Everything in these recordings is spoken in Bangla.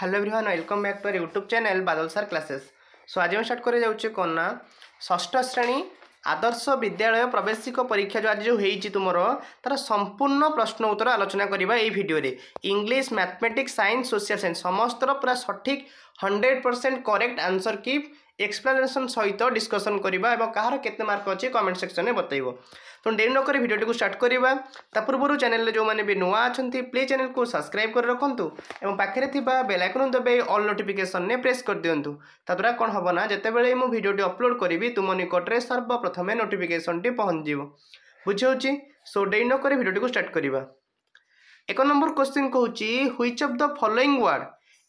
Hello everyone welcome back to our YouTube channel Badal sir classes so আজ আমি স্টার্ট করে যাচ্ছে কোন না ষষ্ঠ শ্রেণী আদর্শ বিদ্যালয় প্রবেশিক পরীক্ষা যে আজ যে হয়েছি তোমার তার সম্পূর্ণ প্রশ্ন উত্তর আলোচনা করা এই ভিডিওরে English mathematics science social science সমস্ত পুরা সঠিক হন্ড্রেড পরসেন্ট করেক্ট আনসর কি এক্সপ্লানেসন সহিত ডিসকসন করা এবং কাহার কেতে মার্ক অছে কমেন্ট সেকশনে বতাইব তেমন ডেরি নকরি ভিডিওটি স্টার্ট করা তা পূর্বর চ্যানেলে যে বি নূয়া অনেক প্লিজ চ্যানেল কু সবসক্রাইব করে রাখতু এবং পাখে থাকা বেল আইকন দবাই অল নোটিফিকেসনে প্রেস করে দিও তাদ্বারা কম হব না যেতবে মু ভিডিওটি অপলোড করবি তুম নিকটরে সর্বপ্রথমে নোটিফিকেসনটি পহঞ্চিব বুঝি সো ডেরি নকরি ভিডিওটি স্টার্ট করা এক নম্বর কোশ্চিন কুচি which of the following word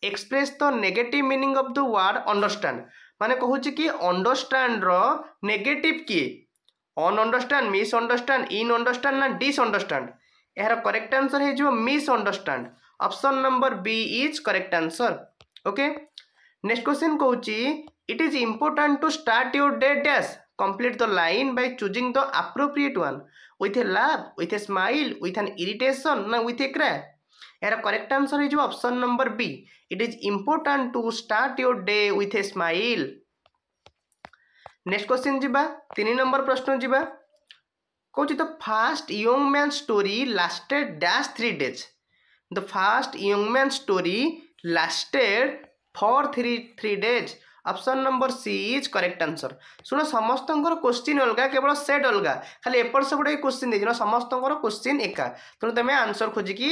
express the negative meaning of the word understand ମାନେ କହୁଛି କି ଅଣ୍ଡରଷ୍ଟାଣ୍ଡର ନେଗେଟିଭ୍ କିଏ ଅନଅଣ୍ଡରଷ୍ଟାଣ୍ଡ ମିସ୍ଅଣ୍ଡରଷ୍ଟାଣ୍ଡ ଇନ୍ଅଣ୍ଡରଷ୍ଟାଣ୍ଡ ନା ଡିସ୍ଅଣ୍ଡରଷ୍ଟାଣ୍ଡ ଏହାର କରେକ୍ଟ ଆନ୍ସର ହେଇଯିବ misunderstand option number B is correct answer okay next question କହୁଛି it is important to start your day dash complete the line by choosing the appropriate one with a laugh with a smile with an irritation na with a cry यार करेक्ट आंसर हो option number B it is important to start your day with a smile next question जीवा तीन नंबर प्रश्न जीवा कौच the fast young man story lasted dash three days the fast young man story lasted for three three days option number C is correct answer শুণ সমস্ত কোশ্চিন অলগা কেবল সেট অলগা খালি এপট সেপট কোশ্চিন ଦେଇଛି না সমস্ত কোশ্চিন একা তেমন তুমি আনসর খোঁজিকি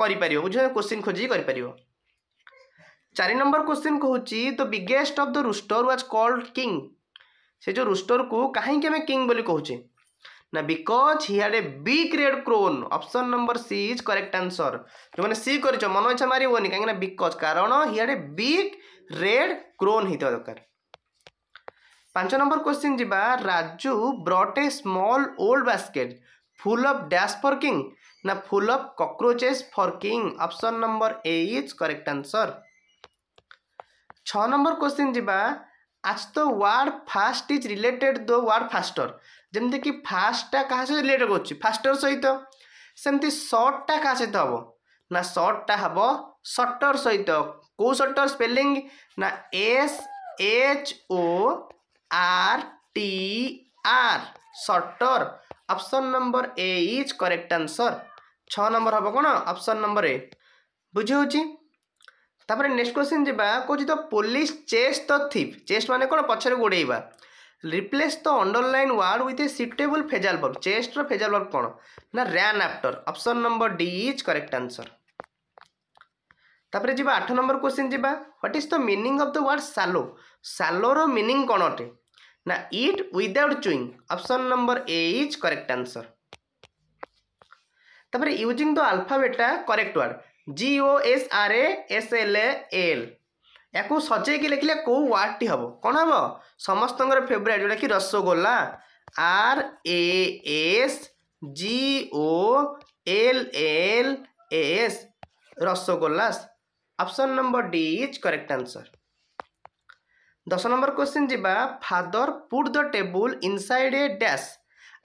कर क्वेश्चन खोजिकार नंबर क्वेश्चन कहूँ the biggest of the rooster was called king से जो रुस्टर को कहीं किंग कहे ना because he had a big red crown option number C is correct answer जो मैंने सी कर मन इच्छा मार हो कहीं बिकज कारण हि had a big red crown होता दरकार पांच नंबर क्वेश्चन जी Raju brought a small old basket full of dash for king Now full of cockroaches for king. Option number A is correct answer. 6 number question jiba आज तो word fast is related to word faster ଯେମିତିକି ଫାଷ୍ଟଟା କାହା ସହିତ ରିଲେଟେଡ଼ କରୁଛି ଫାଷ୍ଟର ସହିତ ସେମିତି ସର୍ଟଟା କାହା ସହିତ ହେବ ନା ସର୍ଟଟା ହେବ ସଟର ସହିତ କେଉଁ ସଟର ସ୍ପେଲିଂ ନା S H O R T R shorter option number A is correct answer ଛଅ ନମ୍ବର ହେବ କ'ଣ ଅପସନ୍ ନମ୍ବର ଏ ବୁଝିହେଉଛି ତାପରେ ନେକ୍ସଟ କ୍ୱେଶ୍ଚିନ୍ ଯିବା କହୁଛି ତ police chase the thief chase ମାନେ କ'ଣ ପଛରେ ଗୋଡ଼େଇବା replace the underline word with a suitable phrasal verb ଚେଷ୍ଟର ଫେଜାଲ୍ ବର୍ବ କ'ଣ ନା ran after option number D is correct answer ତାପରେ ଯିବା ଆଠ ନମ୍ବର କ୍ୱେଶ୍ଚିନ୍ ଯିବା what is the meaning of the word swallow ସାଲୋର ମିନିଂ କ'ଣ ଅଟେ ନା it without chewing option number A is correct answer তারপরে ইউজিং দ্য আলফাবেটটা correct word G O S R A S L A L ୟାକୁ ସଜେଇକି ଲେଖିଲେ କେଉଁ ୱାର୍ଡ଼ଟି ହେବ କ'ଣ ହେବ ସମସ୍ତଙ୍କର ଫେଭରାଇଟ୍ ଯେଉଁଟା କି rasgulla R A S G O L L S rasgullas option number D is correct answer ଦଶ ନମ୍ବର କ୍ୱେଶ୍ଚିନ୍ ଯିବା father put the table inside a dash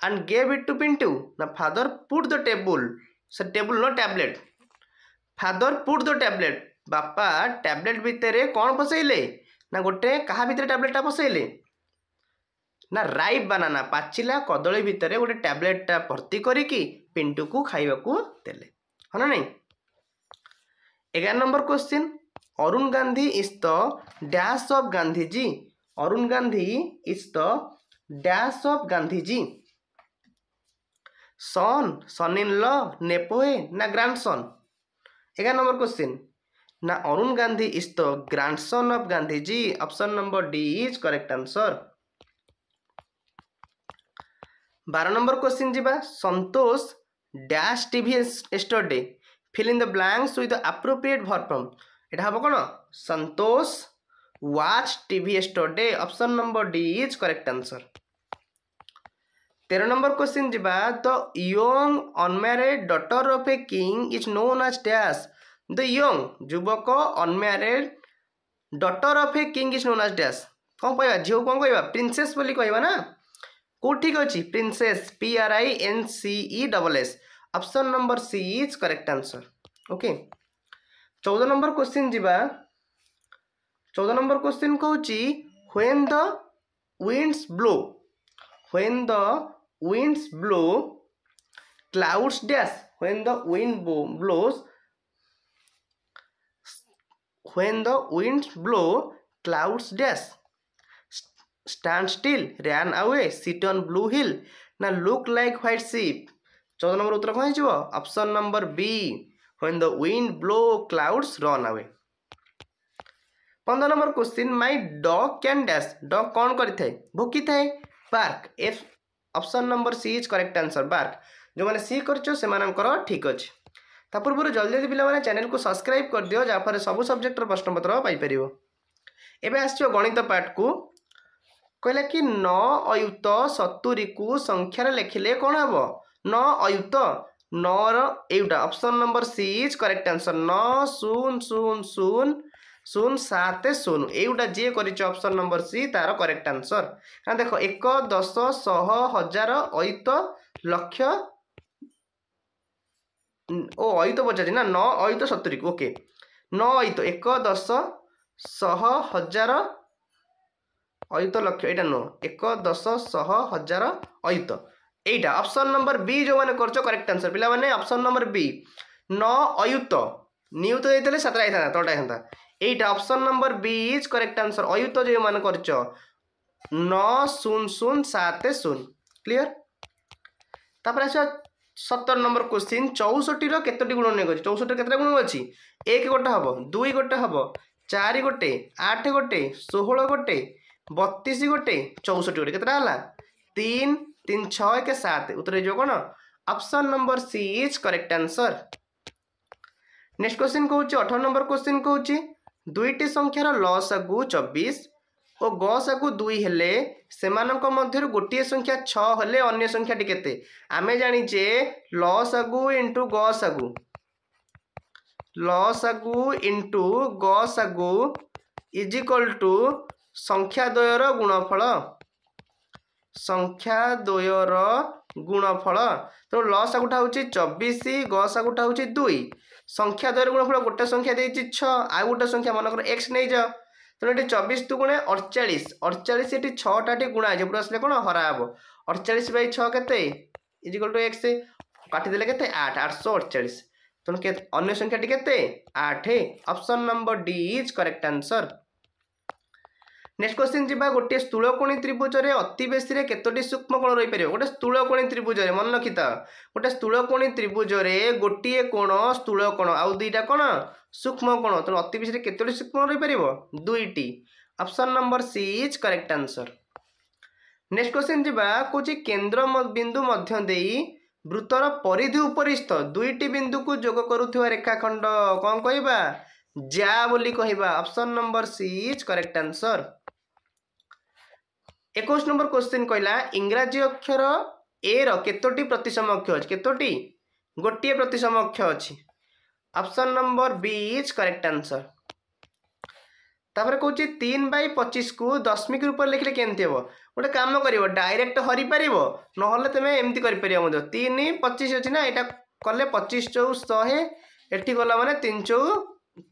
and gave it to Pintu. Now father put the table. So table no tablet. Father put the tablet ବାପା ଟ୍ୟାବଲେଟ୍ ଭିତରେ କ'ଣ ପସେଇଲେ ନା ଗୋଟେ କାହା ଭିତରେ ଟ୍ୟାବଲେଟ୍ଟା ପସେଇଲେ ନା ରାଇପ୍ ବାନାନା ପାଚିଲା କଦଳୀ ଭିତରେ ଗୋଟେ ଟ୍ୟାବଲେଟ୍ଟା ଭର୍ତ୍ତି କରିକି ପିଣ୍ଟୁକୁ ଖାଇବାକୁ ଦେଲେ ହଁ ନା ନାହିଁ ଏଗାର number question Arun Gandhi is the dash of Gandhiji Arun Gandhi is the dash of Gandhiji son son in law nephew না গ্র্যান্ডসন এগারো নম্বর কোশ্চিন না Arun Gandhi is the grandson of Gandhiji option number D is correct answer বার নম্বর কোশ্চিন যা Santosh dash TV yesterday fill in the blanks with appropriate verb এটা হব কোণ Santosh watch TV yesterday option number D is correct answer तेरह नंबर क्वेश्चन जावा the young unmarried daughter of a king is known as dash the young युवक unmarried daughter of a king is known as dash कौन कह झी कौन कह प्रिन्सेस बोली ना कौ ठीक अच्छे princess P R I N C E double S option number C is correct answer okay चौदह नंबर क्वेश्चन जी चौदह नंबर क्वेश्चन कौन when the winds blow when the winds blow clouds dash when the wind blows when the winds blow clouds dash stand still ran away sit on blue hill now look like white sheep चौदह नंबर उत्तर कौन हो option number B when the wind blow clouds run away पंद्रह number question my dog can dash dog कौन करें भोकी थाए पार्क एफ option number C is correct answer mark যো মানে সি করছো সেমান কৰা ঠিক আছে তাৰ পূৰ্বৰ জলদি জলদি পিলাবাৰা চানেলক সাবস্ক্রাইব কৰি দিও যাৰ পাৰে সব সাবজেক্টৰ প্ৰশ্নপত্ৰ পাই পৰিব এবে আছোঁ গণিত পাঠক ক'লে কি 9 অয়ুত 70 ক সংখ্যাৰে লিখিলে কোন হ'ব 9 অয়ুত 9 ৰ এটা option number C is correct answer 900000 ଶୂନ ସାତ ଶୂନ ଏଇଗୁଡ଼ା ଯିଏ କରିଛି ଅପସନ୍ ନମ୍ବର ସି ତାର କରେକ୍ଟ ଆନ୍ସର କାରଣ ଦେଖ ଏକ ଦଶ ଶହ ହଜାର ଅଇତ ଲକ୍ଷ ଓ ଅଇତ ପଚାରିଛି ନା ନଅ ଅଇତ ସତୁରିକୁ ଓକେ ନଅ ଅଇତ ଏକ ଦଶ ଶହ ହଜାର ଅୟୁତ ଲକ୍ଷ ଏଇଟା ନୁହଁ ଏକ ଦଶ ଶହ ହଜାର ଅୟୁତ ଏଇଟା ଅପସନ୍ ନମ୍ବର ବି ଯେଉଁମାନେ କରୁଛ କରେକ୍ଟ ଆନ୍ସର ପିଲାମାନେ ଅପସନ୍ ନମ୍ବର ବି ନଅ ଅୟୁତ ନିୟୁତ ଦେଇଥିଲେ ସାତଟା ହେଇଥାନ୍ତା ତଳଟା ହେଇଥାନ୍ତା এইটা option number B is correct answer অয়ুত যে মানে করছ ন শূন্য শূন্য সাত শূন্য ক্লিয়ার তারপরে আসবে সতর নম্বর কোশ্চিন চৌষঠির কতটি গুণ অনেক অছে চৌষঠির কত গুণ অছি এক গোটে হব দুই গোটে হব চারি গোটে আট গোটে ষোহল গোটে বতিশ গোটে চৌষঠি গোটে কতটা হল তিন তিন ছয় কে সাত উত্তর হয়ে যাব option number C is correct answer next question কହୁଛି অঠর নম্বর কোশ্চিন কହୁଛି ଦୁଇଟି ସଂଖ୍ୟାର ଲସାଗୁ ଚବିଶ ଓ ଗସାଗୁ ଦୁଇ ହେଲେ ସେମାନଙ୍କ ମଧ୍ୟରୁ ଗୋଟିଏ ସଂଖ୍ୟା ଛଅ ହେଲେ ଅନ୍ୟ ସଂଖ୍ୟାଟି କେତେ ଆମେ ଜାଣିଛେ ଲସାଗୁ ଇଣ୍ଟୁ ଗସାଗୁ ଲସାଗୁ ଇଣ୍ଟୁ ଗସାଗୁ ଇଜ୍ ଇକ୍ୱାଲ୍ ଟୁ ସଂଖ୍ୟାଦ୍ୱୟର ଗୁଣଫଳ ସଂଖ୍ୟାଦ୍ୱୟର ଗୁଣଫଳ ତେଣୁ ଲସାଗୁଟା ହେଉଛି ଚବିଶ ଗସାଗୁଟା ହେଉଛି ଦୁଇ সংখ্যা দ্বয়ের গুণফল গোটে সংখ্যা দিয়েছি ছ আর গোটে সংখ্যা মনে এক্স নেই যাও তেমন এটি চবিশ দুগুণে অড়চাশ অড়চাশ এটি ছটাটি গুণা আছে উপরে আসলে কোণ হরা হব অড়চাশ বাই ছ কেতে ইজিকাল টু এক্স কাটিদেলে কেতে আট আটশো অড়চাশ তেমন অন্য সংখ্যাটি কেতে আট option number D is correct answer next question যা গোটে স্থূলকোণী ত্রিভুজে অতি বেশি কতটি সূক্ষ্মকোণ রয়েপার গোটে স্থূলকোণী ত্রিভুজে মনে রক্ষিতা গোটে স্থূলকোণী ত্রিভুজে গোটিয়ে কোণ স্থূলকোণ আউ দুইটা কোণ সূক্ষ্মকোণ তেমন অতি বেশি কতটি সূক্ষ্ম রয়েপার দুইটি option number C is correct answer next question যা কৌছি কেন্দ্র বিন্দু মধ্য দিয়ে বৃত্তর পরিধি উপরিস্থ দুইটি বিন্দুকু যোগ করুথিবা রেখাখণ্ড কম কইবা যা বলি কহিবা option number C is correct answer একুশ নম্বর কোশ্চিন কহিলা ইংরাজী অক্ষর এ র কেতোটি প্রতিসম অক্ষ অছি কেতোটি ଗୋଟିଏ ପ୍ରତିସମ ଅକ୍ଷ ଅଛି option number B is correct answer ତାପରେ କହୁଛି ତିନି ବାଇ ପଚିଶକୁ ଦଶମିକ ରୂପରେ ଲେଖିଲେ କେମିତି ହେବ ଗୋଟେ କାମ କରିବ ଡାଇରେକ୍ଟ ହରିପାରିବ ନହେଲେ ତୁମେ ଏମିତି କରିପାରିବ ମଧ୍ୟ ତିନି ପଚିଶ ଅଛି ନା ଏଇଟା କଲେ ପଚିଶ ଚଉ ଶହେ ଏଠି ଗଲା ମାନେ ତିନି ଚଉ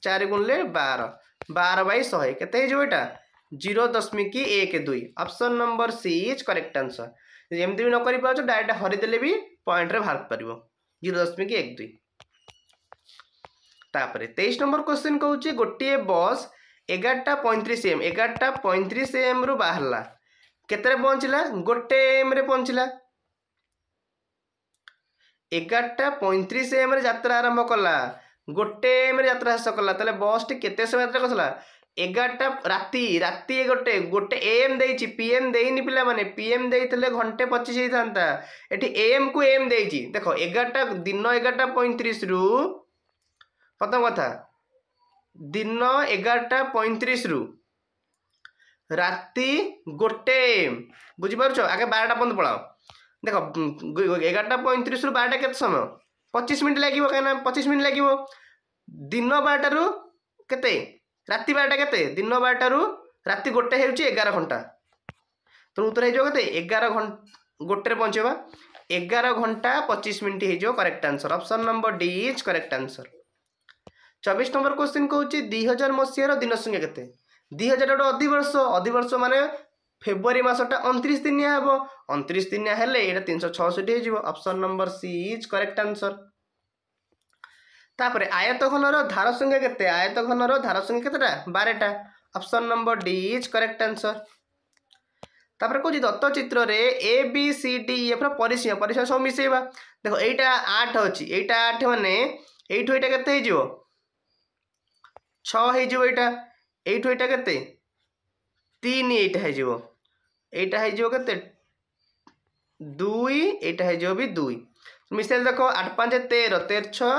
ଚାରି ଗୁଣିଲେ ବାର ବାର ବାଇ ଶହେ କେତେ ହେଇଯିବ ଏଇଟା জিরো দশমিক এক দুই option number C is correct answer যেমনি বি নকরিপারছ ডাইরেক্ট হরিদেলে বি পয়েন্টরে বাহার পারিব জিরো দশমিক এক দুই তাপরে তেইশ নম্বর কোশ্চিন কৌছি গোটিয়ে বস এগারটা পঁয়ত্রিশ এম এগারটা পঁয়ত্রিশ এম রু বাহারা কেতরে পৌঁছিলা গোটে এম রে পৌঁছিলা এগারটা পঁয়ত্রিশ এম রে যাত্রা আরম্ভ কলা গোটে এম রে যাত্রা শেষ কলা তাহলে বসটি কেতে সময় যাত্রা করছিলা এগারোটা রাতে রাতে গোটে গোটে এএম দিয়েছি পিএম দেইনি পিলামানে পিএম দেইলে ঘন্টে পঁচিশ হয়েথান্তা এটি এএম কু এম দিয়েছি দেখ এগারোটা দিন এগারোটা পঁয়ত্রিশ রু প্রথম কথা দিন এগারোটা পঁয়ত্রিশ রু রাতে গোটে বুঝিপারছ আগে বারোটা পর্যন্ত পড়াও দেখ এগারোটা পঁয়ত্রিশ রু বারোটা কত সময় পঁচিশ মিনিট লাগিব কেন পঁচিশ মিনিট লাগিব দিন বারোটার কেতে ରାତି ବାରଟା କେତେ ଦିନ ବାରଟାରୁ ରାତି ଗୋଟେ ହେଉଛି ଏଗାର ଘଣ୍ଟା ତେଣୁ ଉତ୍ତର ହେଇଯିବ କେତେ ଏଗାର ଘଣ୍ଟା ଗୋଟେରେ ପହଞ୍ଚିବା ଏଗାର ଘଣ୍ଟା ପଚିଶ ମିନିଟ୍ ହେଇଯିବ correct answer option number D is correct answer ଚବିଶ ନମ୍ବର କୋଶ୍ଚିନ୍ କହୁଛି ଦୁଇ ହଜାର ମସିହାର ଦିନ ସଂଖ୍ୟା କେତେ ଦୁଇ ହଜାର ଗୋଟେ ଅଧିବର୍ଷ ଅଧିବର୍ଷ ମାନେ ଫେବୃଆରୀ ମାସଟା ଅଣତିରିଶ ଦିନିଆ ହେବ ଅଣତିରିଶ ଦିନିଆ ହେଲେ ଏଇଟା ତିନିଶହ ଛଅଷଠି ହେଇଯିବ option number C is correct answer ତାପରେ ଆୟତ ଘନର ଧାର ସଂଖ୍ୟା କେତେ ଆୟତ ଘନର ଧାର ସଂଖ୍ୟା କେତେଟା ବାରଟା option number D is correct answer ତାପରେ କହୁଛି ଦତ୍ତ ଚିତ୍ରରେ ଏ ବି ସି ଡି ଏଫ୍ର ପରିସୀମା ପରିସୀମା ସବୁ ମିଶାଇବା ଦେଖ ଏଇଟା ଆଠ ଅଛି ଏଇଟା ଆଠ ମାନେ ଏଇଠୁ ଏଇଟା କେତେ ହେଇଯିବ ଛଅ ହେଇଯିବ ଏଇଟା ଏଇଠୁ ଏଇଟା କେତେ ତିନି ଏଇଟା ହେଇଯିବ ଏଇଟା ହେଇଯିବ କେତେ ଦୁଇ ଏଇଟା ହେଇଯିବ ବି ଦୁଇ ମିଶାଇଲେ ଦେଖ ଆଠ ପାଞ୍ଚ ତେର ତେର ଛଅ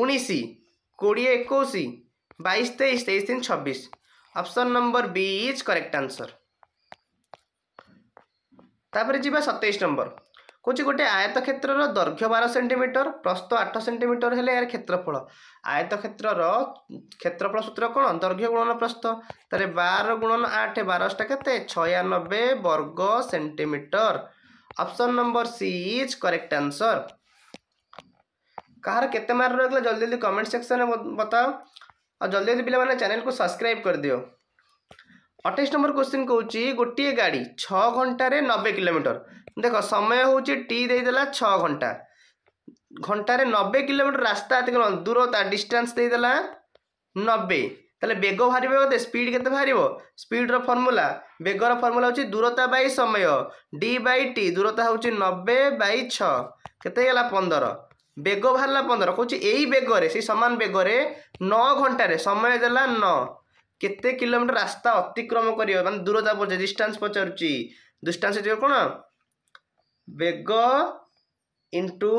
ଉଣେଇଶ କୋଡ଼ିଏ ଏକୋଇଶ ବାଇଶ ତେଇଶ ତେଇଶ ତିନି ଛବିଶ option number B is correct answer ତାପରେ ଯିବା ସତେଇଶ ନମ୍ବର କହୁଛି ଗୋଟେ ଆୟତ କ୍ଷେତ୍ରର ଦୈର୍ଘ୍ୟ ବାର ସେଣ୍ଟିମିଟର ପ୍ରସ୍ତ ଆଠ ସେଣ୍ଟିମିଟର ହେଲେ ଏହାର କ୍ଷେତ୍ରଫଳ ଆୟତ କ୍ଷେତ୍ରର କ୍ଷେତ୍ରଫଳ ସୂତ୍ର କ'ଣ ଦୈର୍ଘ୍ୟ ଗୁଣନ ପ୍ରସ୍ତ ତାହେଲେ ବାର ଗୁଣନ ଆଠ ବାରଶଟା କେତେ ଛୟାନବେ ବର୍ଗ centimetre option number C is correct answer କାହାର କେତେ ମାର୍କ ରହିଗଲା ଜଲ୍ଦି ଜଲ୍ଦି କମେଣ୍ଟ ସେକ୍ସନରେ ବତାଅ ଆଉ ଜଲ୍ଦି ଜଲ୍ଦି ପିଲାମାନେ ଚ୍ୟାନେଲକୁ ସବସ୍କ୍ରାଇବ୍ କରିଦିଅ ଅଠେଇଶ ନମ୍ବର କୋଶ୍ଚିନ୍ କହୁଛି ଗୋଟିଏ ଗାଡ଼ି ଛଅ ଘଣ୍ଟାରେ ନବେ କିଲୋମିଟର ଦେଖ ସମୟ ହେଉଛି ଟି ଦେଇଦେଲା ଛଅ ଘଣ୍ଟା ଘଣ୍ଟାରେ ନବେ କିଲୋମିଟର ରାସ୍ତା ଅତିକ୍ରମ ଦୂରତା ଡିଷ୍ଟାନ୍ସ ଦେଇଦେଲା ନବେ ତାହେଲେ ବେଗ ବାହାରିବ କେତେ ସ୍ପିଡ୍ କେତେ ବାହାରିବ ସ୍ପିଡ୍ର ଫର୍ମୁଲା ବେଗର ଫର୍ମୁଲା ହେଉଛି ଦୂରତା ବାଇ ସମୟ ଡି ବାଇ ଟି ଦୂରତା ହେଉଛି ନବେ ବାଇ ଛଅ କେତେ ହେଇଗଲା ପନ୍ଦର বেগ বাহারা পনের কৌছি এই বেগরে সেই সমান বেগরে ন ঘণ্টার সময় দেলা ন কেতে কিলোমিটার রাস্তা অতিক্রম করিব মানে দূরতা পড়ছে ডিষ্টান্স পচারুছি ডিষ্টান্স হচ্ছে কোণ বেগ ইন্টু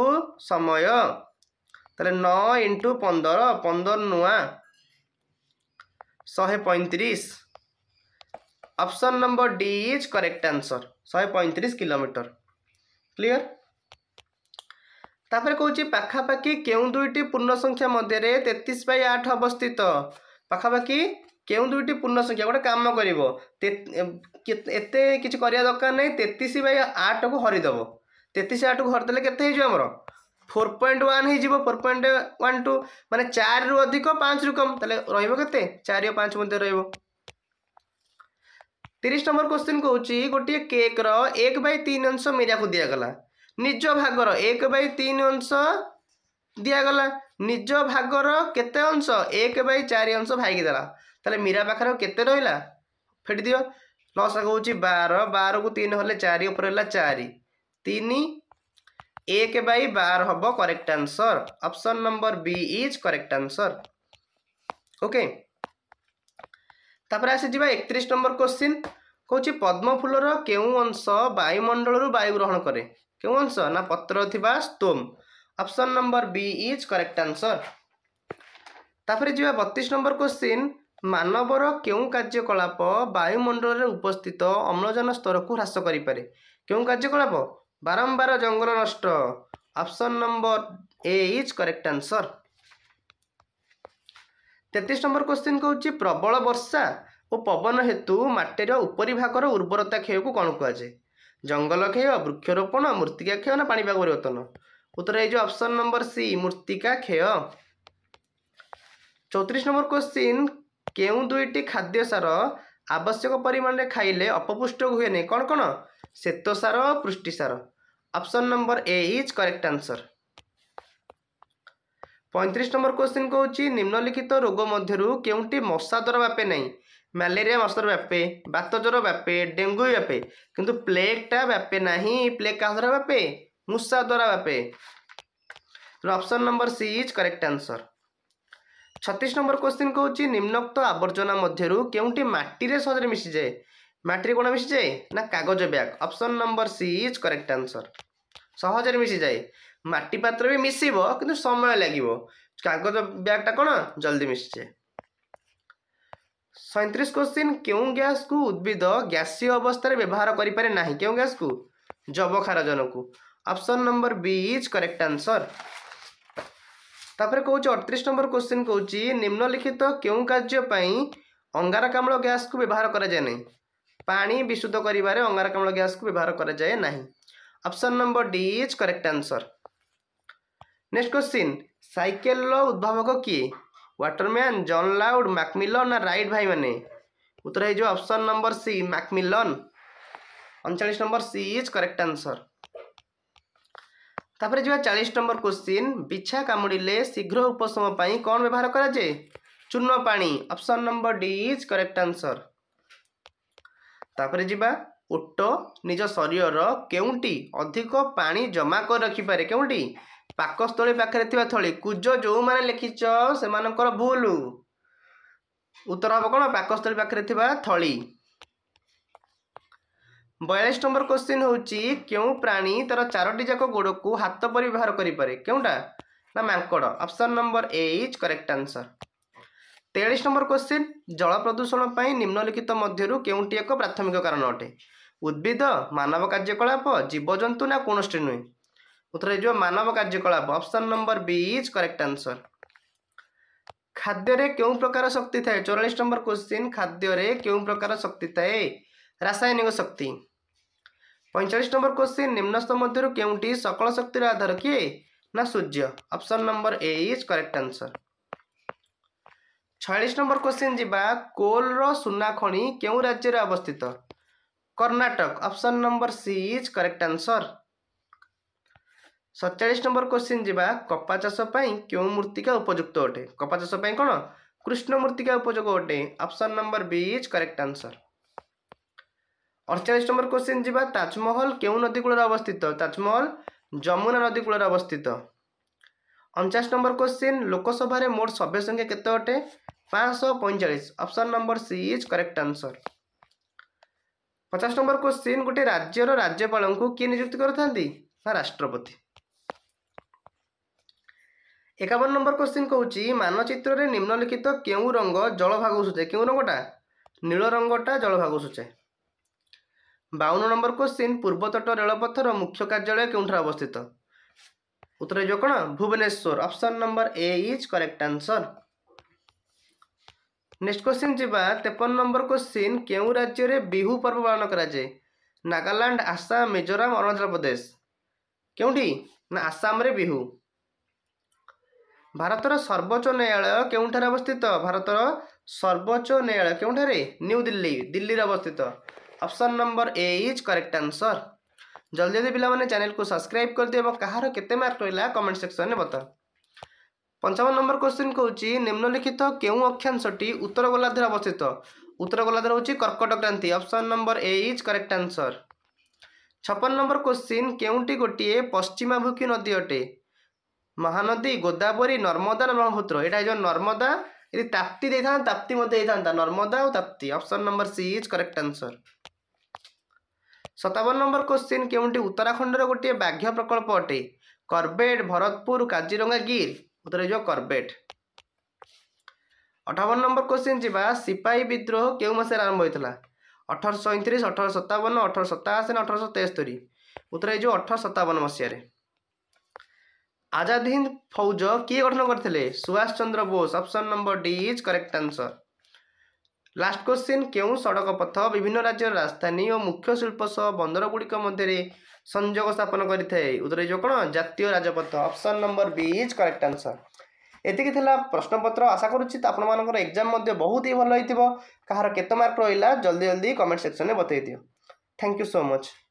সময় তাহলে ন ইন্টু পনের পনের নূয়া শহে পঁয়ত্রিশ option number D is correct answer শহে পঁয়ত্রিশ কিলোমিটার ক্লিয়ার ତାପରେ କହୁଛି ପାଖାପାଖି କେଉଁ ଦୁଇଟି ପୂର୍ଣ୍ଣ ସଂଖ୍ୟା ମଧ୍ୟରେ ତେତିଶ ବାଇ ଆଠ ଅବସ୍ଥିତ ପାଖାପାଖି କେଉଁ ଦୁଇଟି ପୂର୍ଣ୍ଣ ସଂଖ୍ୟା ଗୋଟେ କାମ କରିବ ଏତେ କିଛି କରିବା ଦରକାର ନାହିଁ ତେତିଶ ବାଇ ଆଠକୁ ହରିଦେବ ତେତିଶ ଆଠକୁ ହରିଦେଲେ କେତେ ହେଇଯିବ ଆମର ଫୋର୍ ପଏଣ୍ଟ ୱାନ୍ ହେଇଯିବ ଫୋର୍ ପଏଣ୍ଟ ୱାନ୍ ଟୁ ମାନେ ଚାରିରୁ ଅଧିକ ପାଞ୍ଚରୁ କମ୍ ତାହେଲେ ରହିବ କେତେ ଚାରି ଓ ପାଞ୍ଚ ମଧ୍ୟ ରହିବ ତିରିଶ ନମ୍ବର କ୍ୱେଶ୍ଚିନ୍ କହୁଛି ଗୋଟିଏ କେକ୍ର ଏକ ବାଇ ତିନି ଅଂଶ ମୀରାକୁ ଦିଆଗଲା ନିଜ ଭାଗର ଏକ ବାଇ ତିନି ଅଂଶ ଦିଆଗଲା ନିଜ ଭାଗର କେତେ ଅଂଶ ଏକ ବାଇ ଚାରି ଅଂଶ ଭାଇକି ଦେଲା ତାହେଲେ ମୀରା ପାଖରେ କେତେ ରହିଲା ଫେଟିଦିଅ ଲସ୍ ହେଉଛି ବାର ବାରକୁ ତିନି ହେଲେ ଚାରି ଉପରେ ହେଲା ଚାରି ତିନି ଏକ ବାଇ ବାର ହେବ correct answer option number B is correct answer okay ତାପରେ ଆସିଯିବା ଏକତିରିଶ ନମ୍ବର କୋଶ୍ଚିନ୍ କହୁଛି ପଦ୍ମ ଫୁଲର କେଉଁ ଅଂଶ ବାୟୁମଣ୍ଡଳରୁ ବାୟୁ ଗ୍ରହଣ କରେ କେଉଁ ଅଂଶ ନା ପତ୍ର ଥିବା ସ୍ତୋମ option number B is correct answer ତାପରେ ଯିବା ବତିଶ ନମ୍ବର କୋଶ୍ଚିନ୍ ମାନବର କେଉଁ କାର୍ଯ୍ୟକଳାପ ବାୟୁମଣ୍ଡଳରେ ଉପସ୍ଥିତ ଅମ୍ଳଜାନ ସ୍ତରକୁ ହ୍ରାସ କରିପାରେ କେଉଁ କାର୍ଯ୍ୟକଳାପ ବାରମ୍ବାର ଜଙ୍ଗଲ ନଷ୍ଟ option number A is correct answer ତେତିଶ ନମ୍ବର କୋଶ୍ଚିନ୍ କହୁଛି ପ୍ରବଳ ବର୍ଷା ଓ ପବନ ହେତୁ ମାଟିର ଉପରିଭାଗର ଉର୍ବରତା କ୍ଷୟକୁ କ'ଣ କୁହାଯାଏ ଜଙ୍ଗଲ କ୍ଷୟ ବୃକ୍ଷରୋପଣ ମୃତ୍ତିକା କ୍ଷୟ ନା ପାଣିପାଗ ପରିବର୍ତ୍ତନ ଉତ୍ତର ହେଇଯିବ ଅପସନ୍ ନମ୍ବର ସି ମୃତ୍ତିକା କ୍ଷୟ ଚଉତିରିଶ ନମ୍ବର କ୍ୱେଶ୍ଚିନ୍ କେଉଁ ଦୁଇଟି ଖାଦ୍ୟ ସାର ଆବଶ୍ୟକ ପରିମାଣରେ ଖାଇଲେ ଅପପୁଷ୍ଟ ହୁଏ ନାହିଁ କ'ଣ କ'ଣ ଶ୍ୱେତ ସାର ପୃଷ୍ଟି ସାର option number A is correct answer ପଇଁତିରିଶ ନମ୍ବର କ୍ୱେଶ୍ଚିନ୍ କହୁଛି ନିମ୍ନଲିଖିତ ରୋଗ ମଧ୍ୟରୁ କେଉଁଟି ମଶା ଦ୍ୱାରା ବ୍ୟାପେ ନାହିଁ ম্যালেরিয়া মশার ব্যাপে বাত জ্বর ব্যাপে ডেঙ্গু ব্যাপে কিন্তু প্লেগটা ব্যাপে না প্লেগ কাহ দ্বারা ব্যাপে মূষা দ্বারা ব্যাপে option number C is correct answer ছত্রিশ নম্বর কোশ্চিন কুচি নিম্নোক্ত আবর্জনা মধ্যরু কেউটি মাটি সহজে মিশি যায় মাটি কোণ মিশি যায় না কাগজ bag option number C is correct answer সহজে মিশি যায় মাটি পাত্র বি মিশিব কিন্তু সময় লাগিব কাগজ ব্যাগটা কোণ জলদি মিশি যায় ସଇଁତିରିଶ କୋଶ୍ଚିନ୍ କେଉଁ ଗ୍ୟାସ୍କୁ ଉଦ୍ଭିଦ ଗ୍ୟାସୀୟ ଅବସ୍ଥାରେ ବ୍ୟବହାର କରିପାରେ ନାହିଁ କେଉଁ ଗ୍ୟାସ୍କୁ ଯବକ୍ଷାରଜନକୁ option number B is correct answer ତାପରେ କହୁଛି ଅଠତିରିଶ ନମ୍ବର କୋଶ୍ଚିନ୍ କହୁଛି ନିମ୍ନଲିଖିତ କେଉଁ କାର୍ଯ୍ୟ ପାଇଁ ଅଙ୍ଗାରକାମ୍ଳ ଗ୍ୟାସ୍କୁ ବ୍ୟବହାର କରାଯାଏ ନାହିଁ ପାଣି ବିଶୁଦ୍ଧ କରିବାରେ ଅଙ୍ଗାରକାମ୍ଳ ଗ୍ୟାସ୍କୁ ବ୍ୟବହାର କରାଯାଏ ନାହିଁ option number D is correct answer next question ସାଇକେଲର ଉଦ୍ଭାବକ କିଏ ୱାଟରମ୍ୟାନ୍ ଜନ୍ ଲାଉଡ୍ ମ୍ୟାକ୍ମିଲନ୍ ନା ରାଇଟ୍ ଭାଇମାନେ ଉତ୍ତର ହେଇଯିବ ଅପସନ୍ ନମ୍ବର ସି ମ୍ୟାକ୍ମିଲନ୍ ଅଣଚାଳିଶ number C is correct answer ତାପରେ ଯିବା ଚାଳିଶ ନମ୍ବର କୋଶ୍ଚିନ୍ ବିଛା କାମୁଡ଼ିଲେ ଶୀଘ୍ର ଉପଶମ ପାଇଁ କ'ଣ ବ୍ୟବହାର କରାଯାଏ ଚୂର୍ଣ୍ଣ ପାଣି option number D is correct answer ତାପରେ ଯିବା ଓଟ ନିଜ ଶରୀରର କେଉଁଟି ଅଧିକ ପାଣି ଜମା କରି ରଖିପାରେ କେଉଁଟି ପାକସ୍ଥଳୀ ପାଖରେ ଥିବା ଥଳି କୁଜ ଯେଉଁମାନେ ଲେଖିଛ ସେମାନଙ୍କର ଭୁଲ ଉତ୍ତର ହେବ କ'ଣ ପାକସ୍ଥଳୀ ପାଖରେ ଥିବା ଥଳି ବୟାଳିଶ ନମ୍ବର କୋଶ୍ଚିନ୍ ହେଉଛି କେଉଁ ପ୍ରାଣୀ ତାର ଚାରୋଟି ଯାକ ଗୋଡ଼କୁ ହାତ ପରି ବ୍ୟବହାର କରିପାରେ କେଉଁଟା ନା ମାଙ୍କଡ଼ option number A is correct answer ତେୟାଳିଶ ନମ୍ବର କୋଶ୍ଚିନ୍ ଜଳ ପ୍ରଦୂଷଣ ପାଇଁ ନିମ୍ନଲିଖିତ ମଧ୍ୟରୁ କେଉଁଟି ଏକ ପ୍ରାଥମିକ କାରଣ ଅଟେ ଉଦ୍ଭିଦ ମାନବ କାର୍ଯ୍ୟକଳାପ ଜୀବଜନ୍ତୁ ନା କୌଣସି ନୁହେଁ ଉତ୍ତର ହେଇଯିବ ମାନବ କାର୍ଯ୍ୟକଳାପ option number B is correct answer ଖାଦ୍ୟରେ କେଉଁ ପ୍ରକାର ଶକ୍ତି ଥାଏ ଚଉରାଳିଶ ନମ୍ବର କୋଶ୍ଚିନ୍ ଖାଦ୍ୟରେ କେଉଁ ପ୍ରକାର ଶକ୍ତି ଥାଏ ରାସାୟନିକ ଶକ୍ତି ପଇଁଚାଳିଶ ନମ୍ବର କୋଶ୍ଚିନ୍ ନିମ୍ନସ୍ଥ ମଧ୍ୟରୁ କେଉଁଟି ସକଳ ଶକ୍ତିର ଆଧାର କିଏ ନା ସୂର୍ଯ୍ୟ option number A is correct answer ଛୟାଳିଶ ନମ୍ବର କୋଶ୍ଚିନ୍ ଯିବା କୋଲ୍ର ସୁନା ଖଣି କେଉଁ ରାଜ୍ୟରେ ଅବସ୍ଥିତ Karnataka option number C is correct answer ସତଚାଳିଶ ନମ୍ବର କୋଶ୍ଚିନ୍ ଯିବା କପା ଚାଷ ପାଇଁ କେଉଁ ମୂର୍ତ୍ତିକା ଉପଯୁକ୍ତ ଅଟେ କପା ଚାଷ ପାଇଁ କ'ଣ କୃଷ୍ଣ ମୂର୍ତ୍ତିକା ଉପଯୋଗ ଅଟେ option number B is correct answer ଅଠଚାଳିଶ ନମ୍ବର କୋଶ୍ଚିନ୍ ଯିବା ତାଜମହଲ କେଉଁ ନଦୀ କୂଳରେ ଅବସ୍ଥିତ ତାଜମହଲ ଯମୁନା ନଦୀ କୂଳରେ ଅବସ୍ଥିତ ଅଣଚାଶ ନମ୍ବର କୋଶ୍ଚିନ୍ ଲୋକସଭାରେ ମୋଟ ସଭ୍ୟ ସଂଖ୍ୟା କେତେ ଅଟେ ପାଞ୍ଚଶହ ପଇଁଚାଳିଶ option number C is correct answer ପଚାଶ ନମ୍ବର କୋଶ୍ଚିନ୍ ଗୋଟିଏ ରାଜ୍ୟର ରାଜ୍ୟପାଳଙ୍କୁ କିଏ ନିଯୁକ୍ତି କରିଥାନ୍ତି ନା ରାଷ୍ଟ୍ରପତି ଏକାବନ ନମ୍ବର କୋଶ୍ଚିନ୍ କହୁଛି ମାନଚିତ୍ରରେ ନିମ୍ନଲିଖିତ କେଉଁ ରଙ୍ଗ ଜଳଭାଗକୁ ସୂଚାଏ କେଉଁ ରଙ୍ଗଟା ନୀଳ ରଙ୍ଗଟା ଜଳଭାଗକୁ ସୂଚାଏ ବାଉନ ନମ୍ବର କୋଶ୍ଚିନ୍ ପୂର୍ବତଟ ରେଳପଥର ମୁଖ୍ୟ କାର୍ଯ୍ୟାଳୟ କେଉଁଠାରେ ଅବସ୍ଥିତ ଉତ୍ତର ହେଇଯିବ କ'ଣ Bhubaneswar option number A is correct answer next question ଯିବା ତେପନ ନମ୍ବର କୋଶ୍ଚିନ୍ କେଉଁ ରାଜ୍ୟରେ ବିହୁ ପର୍ବ ପାଳନ କରାଯାଏ ନାଗାଲାଣ୍ଡ ଆସାମ ମିଜୋରାମ ଅରୁଣାଚଳ ପ୍ରଦେଶ କେଉଁଠି ନା ଆସାମରେ ବିହୁ ଭାରତର ସର୍ବୋଚ୍ଚ ନ୍ୟାୟାଳୟ କେଉଁଠାରେ ଅବସ୍ଥିତ ଭାରତର ସର୍ବୋଚ୍ଚ ନ୍ୟାୟାଳୟ କେଉଁଠାରେ ନ୍ୟୁ ଦିଲ୍ଲୀ ଦିଲ୍ଲୀରେ ଅବସ୍ଥିତ option number A is correct answer ଜଲ୍ଦି ଜଲ୍ଦି ପିଲାମାନେ ଚ୍ୟାନେଲ୍କୁ ସବସ୍କ୍ରାଇବ୍ କରିଦିଅ ଏବଂ କାହାର କେତେ ମାର୍କ ରହିଲା କମେଣ୍ଟ ସେକ୍ସନ୍ରେ ବତାଅ ପଞ୍ଚାବନ ନମ୍ବର କ୍ୱେଶ୍ଚିନ୍ କହୁଛି ନିମ୍ନଲିଖିତ କେଉଁ ଅକ୍ଷାଂଶଟି ଉତ୍ତର ଗୋଲାର୍ଦ୍ଧରେ ଅବସ୍ଥିତ ଉତ୍ତର ଗୋଲାର୍ଦ୍ଧ ହେଉଛି କର୍କଟ କ୍ରାନ୍ତି option number A is correct answer ଛପନ ନମ୍ବର କ୍ୱେଶ୍ଚିନ୍ କେଉଁଟି ଗୋଟିଏ ପଶ୍ଚିମାଭିମୁଖୀ ନଦୀ ଅଟେ ମହାନଦୀ ଗୋଦାବରୀ ନର୍ମଦା ନା ବ୍ରହ୍ମପୁତ୍ର ଏଇଟା ହେଇଯିବ ନର୍ମଦା ଯଦି ତାପ୍ତି ଦେଇଥାନ୍ତା ତାପ୍ତି ମଧ୍ୟ ହେଇଥାନ୍ତା ନର୍ମଦା ଆଉ Tapti option number C is correct answer ସତାବନ ନମ୍ବର କ୍ୱେଶ୍ଚିନ୍ କେଉଁଠି ଉତ୍ତରାଖଣ୍ଡର ଗୋଟିଏ ବାଘ୍ୟ ପ୍ରକଳ୍ପ ଅଟେ କର୍ବେଟ ଭରତପୁର କାଜିରଙ୍ଗା ଗିର୍ ଉତ୍ତର ହେଇଯିବ କର୍ବେଟ ଅଠାବନ ନମ୍ବର କ୍ୱେଶ୍ଚିନ୍ ଯିବା ସିପାହୀ ବିଦ୍ରୋହ କେଉଁ ମାସରେ ଆରମ୍ଭ ହୋଇଥିଲା ଅଠରଶହ ସଇଁତିରିଶ ଅଠରଶହ ସତାବନ ଅଠରଶହ ସତାଅଶୀ ନା ଅଠରଶହ ତେସ୍ତରି ଉତ୍ତର ହେଇଯିବ ଅଠରଶହ ସତାବନ ମସିହାରେ ଆଜାଦ ହିନ୍ଦ ଫୌଜ କିଏ ଗଠନ କରିଥିଲେ Subhash Chandra Bose option number D is correct answer last question କେଉଁ ସଡ଼କ ପଥ ବିଭିନ୍ନ ରାଜ୍ୟର ରାଜଧାନୀ ଓ ମୁଖ୍ୟ ଶିଳ୍ପ ସହ ବନ୍ଦରଗୁଡ଼ିକ ମଧ୍ୟରେ ସଂଯୋଗ ସ୍ଥାପନ କରିଥାଏ ଉତ୍ତର ହେଇଯିବ କ'ଣ ଜାତୀୟ ରାଜପଥ option number B is correct answer ଏତିକି ଥିଲା ପ୍ରଶ୍ନପତ୍ର ଆଶା କରୁଛି ଆପଣମାନଙ୍କର ଏକ୍ଜାମ୍ ମଧ୍ୟ ବହୁତ ହି ଭଲ ହେଇଥିବ କାହାର କେତେ ମାର୍କ ରହିଲା ଜଲ୍ଦି ଜଲ୍ଦି କମେଣ୍ଟ ସେକ୍ସନ୍ରେ ବତେଇ ଦିଅ ଥ୍ୟାଙ୍କ ୟୁ ସୋ ମଚ୍